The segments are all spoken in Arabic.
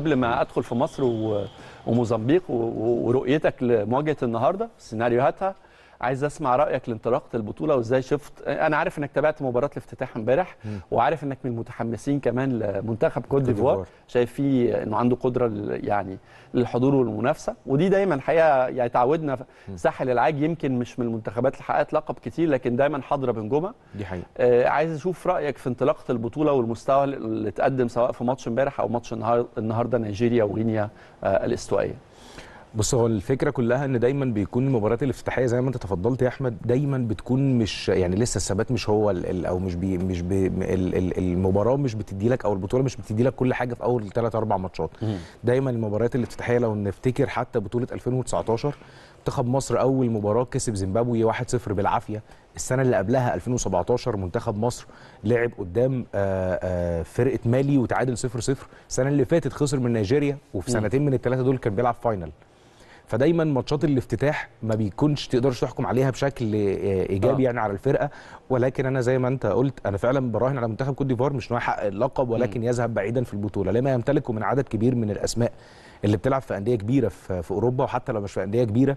قبل ما ادخل في مصر وموزمبيق ورؤيتك لمواجهه النهارده سيناريوهاتها عايز اسمع رايك لانطلاقه البطوله وازاي شفت انا عارف انك تابعت مباراه الافتتاح امبارح وعارف انك من المتحمسين كمان لمنتخب كوت ديفوار شايف فيه انه عنده قدره يعني للحضور والمنافسه ودي دايما حقيقه يعني تعودنا ساحل العاج يمكن مش من المنتخبات اللي حققت لقب كتير لكن دايما حاضره بنجومه دي حقيقه آه، عايز اشوف رايك في انطلاقه البطوله والمستوى اللي اتقدم سواء في ماتش امبارح او ماتش النهارده نيجيريا وغينيا آه، الاستوائيه بص هو الفكره كلها ان دايما بيكون المباريات الافتتاحيه زي ما انت تفضلت يا احمد دايما بتكون مش يعني لسه الثبات مش هو الـ الـ او مش بي مش بي الـ الـ المباراه مش بتدي لك او البطوله مش بتدي لك كل حاجه في اول ثلاث اربع ماتشات دايما المباريات الافتتاحيه لو نفتكر حتى بطوله 2019 منتخب مصر اول مباراه كسب زيمبابوي 1-0 بالعافيه السنه اللي قبلها 2017 منتخب مصر لعب قدام آآ آه، آآ آه، فرقه مالي وتعادل 0-0 السنه اللي فاتت خسر من نيجيريا وفي سنتين من الثلاثه دول كان بيلعب فاينل فدايما ماتشات الافتتاح ما بيكونش تقدرش تحكم عليها بشكل آه، ايجابي آه. يعني على الفرقه ولكن انا زي ما انت قلت انا فعلا براهن على منتخب كوت ديفوار مش انه يحقق اللقب ولكن م. يذهب بعيدا في البطوله لما يمتلكه من عدد كبير من الاسماء اللي بتلعب في انديه كبيره في, في اوروبا وحتى لو مش في انديه كبيره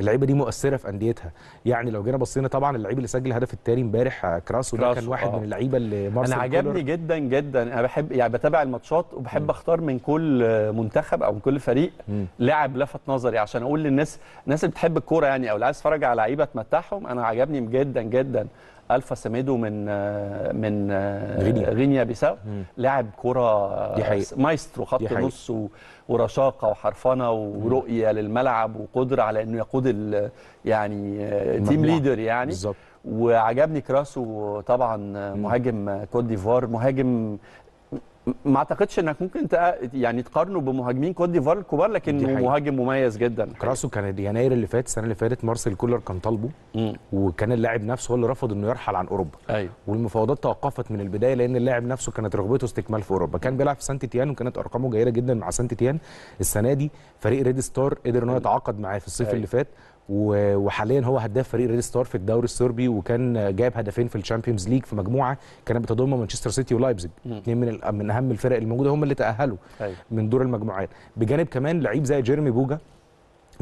اللعيبه دي مؤثره في انديتها يعني لو جينا بصينا طبعا اللعيب اللي سجل الهدف الثاني امبارح آه، كراسو ده كان واحد آه. من اللعيبه اللي مارسل انا عجبني كولر. جدا جدا انا بحب يعني بتابع الماتشات وبحب م. اختار من كل منتخب او من كل فريق م. لاعب لفت نظري عشان اقول للناس الناس اللي بتحب الكوره يعني او اللي عايز تتفرج على لعيبه تمتعهم انا عجبني جدا جدا الفا سميدو من من غينيا, غينيا بيساو لاعب كره مايسترو خط نص ورشاقه وحرفنه ورؤيه للملعب وقدره على انه يقود يعني تيم ليدر يعني بالزبط. وعجبني كراسو طبعا مهاجم كوت ديفوار مهاجم ما اعتقدش انك ممكن يعني تقارنه بمهاجمين كوت ديفوار الكبار لكن مهاجم مميز جدا كراسو كان يناير اللي فات السنه اللي فاتت مارسيل كولر كان طالبه وكان اللاعب نفسه هو اللي رفض انه يرحل عن اوروبا أيوه. والمفاوضات توقفت من البدايه لان اللاعب نفسه كانت رغبته استكمال في اوروبا كان بيلعب في سانت تيان وكانت ارقامه جيده جدا مع سانت تيان السنه دي فريق ريد ستار قدر ان هو يتعاقد معاه في الصيف أيوه. اللي فات وحاليا هو هداف فريق ريد ستار في الدوري الصربي وكان جايب هدفين في الشامبيونز ليج في مجموعه كانت بتضم مانشستر سيتي ولايبزيج اثنين من من اهم الفرق الموجوده هم اللي تاهلوا أيوة. من دور المجموعات بجانب كمان لعيب زي جيرمي بوجا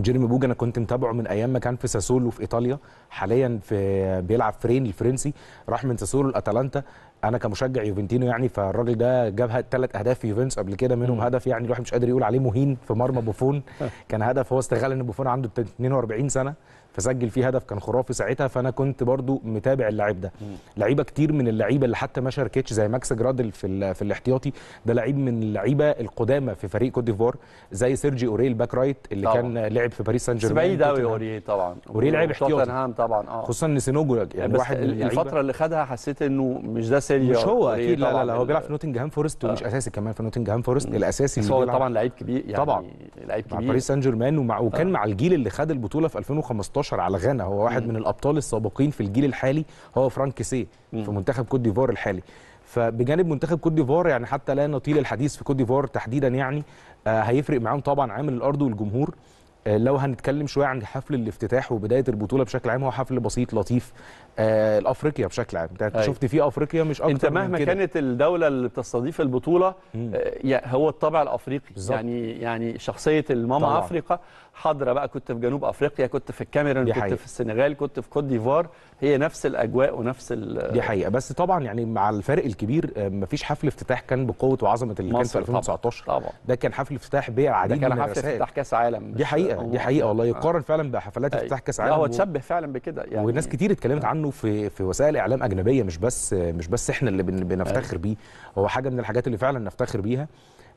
جيرمي بوجا انا كنت متابعه من ايام ما كان في ساسولو في ايطاليا حاليا في بيلعب في رين الفرنسي راح من ساسولو لاتلانتا انا كمشجع يوفنتينو يعني فالراجل ده جاب ثلاث اهداف في يوفنتوس قبل كده منهم مم. هدف يعني الواحد مش قادر يقول عليه مهين في مرمى بوفون كان هدف هو استغل ان بوفون عنده 42 سنه فسجل فيه هدف كان خرافي ساعتها فانا كنت برضو متابع اللاعب ده لعيبه كتير من اللعيبه اللي حتى ما شاركتش زي ماكس جرادل في في الاحتياطي ده لعيب من اللعيبه القدامى في فريق كوت ديفوار زي سيرجي اوريل باك رايت اللي طبعا. كان لعب في باريس سان جيرمان بعيد قوي اوريل طبعا اوريل لعب احتياطي طبعا اه خصوصا ان سينوجو يعني واحد الفتره اللي خدها حسيت انه مش ده مارسيليا مش هو اكيد لا لا, لا هو بيلعب في نوتنجهام فورست ومش آه. اساسي كمان في نوتنجهام فورست الاساسي بس هو طبعا لعيب كبير يعني طبعا لعيب كبير مع باريس سان جيرمان ومع آه. وكان مع الجيل اللي خد البطوله في 2015 على غانا هو واحد من الابطال السابقين في الجيل الحالي هو فرانك سي في منتخب كوت ديفوار الحالي فبجانب منتخب كوت ديفوار يعني حتى لا نطيل الحديث في كوت ديفوار تحديدا يعني آه، هيفرق معاهم طبعا عامل الارض والجمهور لو هنتكلم شويه عن حفل الافتتاح وبدايه البطوله بشكل عام هو حفل بسيط لطيف آه، الافريقيا بشكل عام انت أيوة. شفت في افريقيا مش اكتر انت مهما من كده. كانت الدوله اللي بتستضيف البطوله آه، هو الطابع الافريقي بالزبط. يعني يعني شخصيه الماما طبعا. افريقا حاضره بقى كنت في جنوب افريقيا كنت في الكاميرون كنت حقيقة. في السنغال كنت في كوت ديفوار هي نفس الاجواء ونفس ال دي حقيقه بس طبعا يعني مع الفرق الكبير آه، مفيش حفل افتتاح كان بقوه وعظمه اللي كان في 2019 طبعا. طبعا. ده كان حفل افتتاح بالعديد من الرسائل ده كان حفل افتتاح كاس عالم دي حقيقه دي أمم. حقيقه والله يقارن فعلا بحفلات أيوة. افتتاح كاس عالم هو تشبه فعلا بكده يعني والناس كتير اتكلمت عنه عنه في في وسائل اعلام اجنبيه مش بس مش بس احنا اللي بنفتخر أيوة. بيه هو حاجه من الحاجات اللي فعلا نفتخر بيها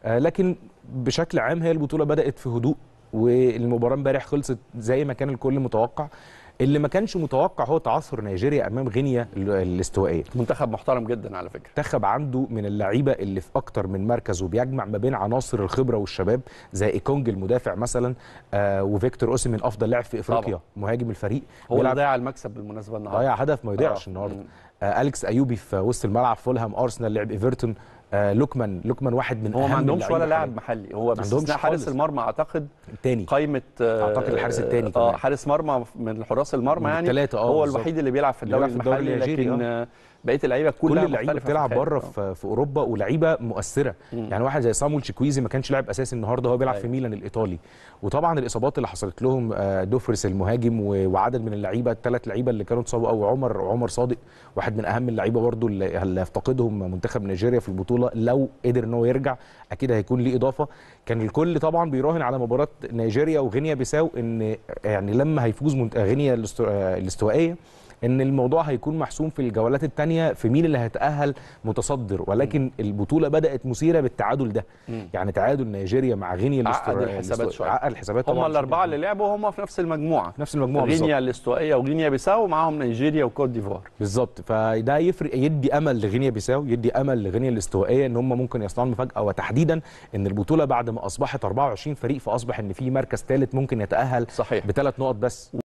آه، لكن بشكل عام هي البطوله بدات في هدوء والمباراه امبارح خلصت زي ما كان الكل متوقع اللي ما كانش متوقع هو تعثر نيجيريا امام غينيا الاستوائيه منتخب محترم جدا على فكره منتخب عنده من اللعيبه اللي في اكتر من مركز وبيجمع ما بين عناصر الخبره والشباب زي ايكونج المدافع مثلا آه وفيكتور من افضل لاعب في افريقيا طبعا. مهاجم الفريق هو اللي ضيع المكسب بالمناسبه النهارده ضيع هدف ما يضيعش آه. النهارده آه اليكس ايوبي في وسط الملعب فولهام ارسنال لعب ايفرتون آه لوكمان لوكمان واحد من هو اهم هو ما عندهمش ولا لاعب محلي هو باستثناء حارس المرمى اعتقد تاني قائمه آه اعتقد الحارس الثاني اه, آه، حارس مرمى من حراس المرمى يعني آه، هو الوحيد اللي بيلعب في الدوري المحلي لكن آه. بقيه اللعيبه كلها كل اللعيبه بتلعب بره آه. في, اوروبا ولعيبه مؤثره مم. يعني واحد زي سامويل تشيكويزي ما كانش لاعب اساسي النهارده هو بيلعب أيوة. في ميلان الايطالي وطبعا الاصابات اللي حصلت لهم آه، دوفرس المهاجم وعدد من اللعيبه الثلاث لعيبه اللي كانوا اتصابوا او عمر عمر صادق واحد من اهم اللعيبه برده اللي هيفتقدهم منتخب نيجيريا في البطوله لو قدر ان هو يرجع اكيد هيكون ليه اضافه كان الكل طبعا بيراهن على مباراه نيجيريا وغينيا بيساو ان يعني لما هيفوز غينيا آه، الاستوائيه ان الموضوع هيكون محسوم في الجولات الثانيه في مين اللي هيتاهل متصدر ولكن م. البطوله بدات مثيره بالتعادل ده م. يعني تعادل نيجيريا مع غينيا الاستوائيه عقد الحسابات شويه هم الاربعه اللي لعبوا هم في نفس المجموعه نفس المجموعه غينيا الاستوائيه وغينيا بيساو ومعاهم نيجيريا وكوت ديفوار بالظبط فده يفرق يدي امل لغينيا بيساو يدي امل لغينيا الاستوائيه ان هم ممكن يصنعوا مفاجاه وتحديدا ان البطوله بعد ما اصبحت 24 فريق فاصبح ان في مركز ثالث ممكن يتاهل صحيح بثلاث نقط بس